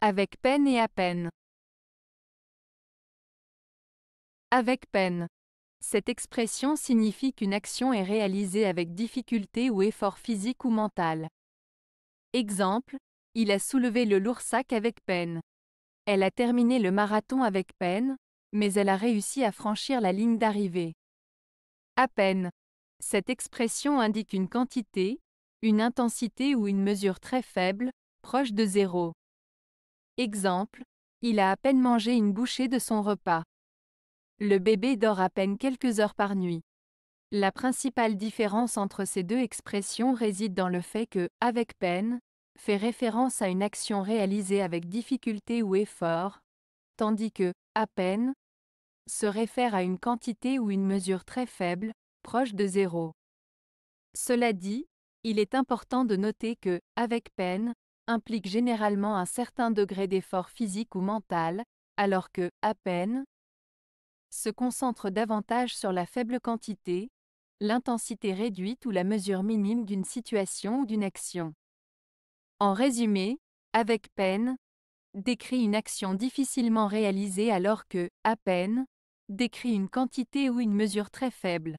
Avec peine et à peine. Avec peine. Cette expression signifie qu'une action est réalisée avec difficulté ou effort physique ou mental. Exemple, il a soulevé le lourd sac avec peine. Elle a terminé le marathon avec peine, mais elle a réussi à franchir la ligne d'arrivée. À peine. Cette expression indique une quantité, une intensité ou une mesure très faible, proche de zéro. Exemple, il a à peine mangé une bouchée de son repas. Le bébé dort à peine quelques heures par nuit. La principale différence entre ces deux expressions réside dans le fait que avec peine fait référence à une action réalisée avec difficulté ou effort, tandis que à peine se réfère à une quantité ou une mesure très faible, proche de zéro. Cela dit, il est important de noter que avec peine implique généralement un certain degré d'effort physique ou mental, alors que, à peine, se concentre davantage sur la faible quantité, l'intensité réduite ou la mesure minime d'une situation ou d'une action. En résumé, avec peine, décrit une action difficilement réalisée alors que, à peine, décrit une quantité ou une mesure très faible.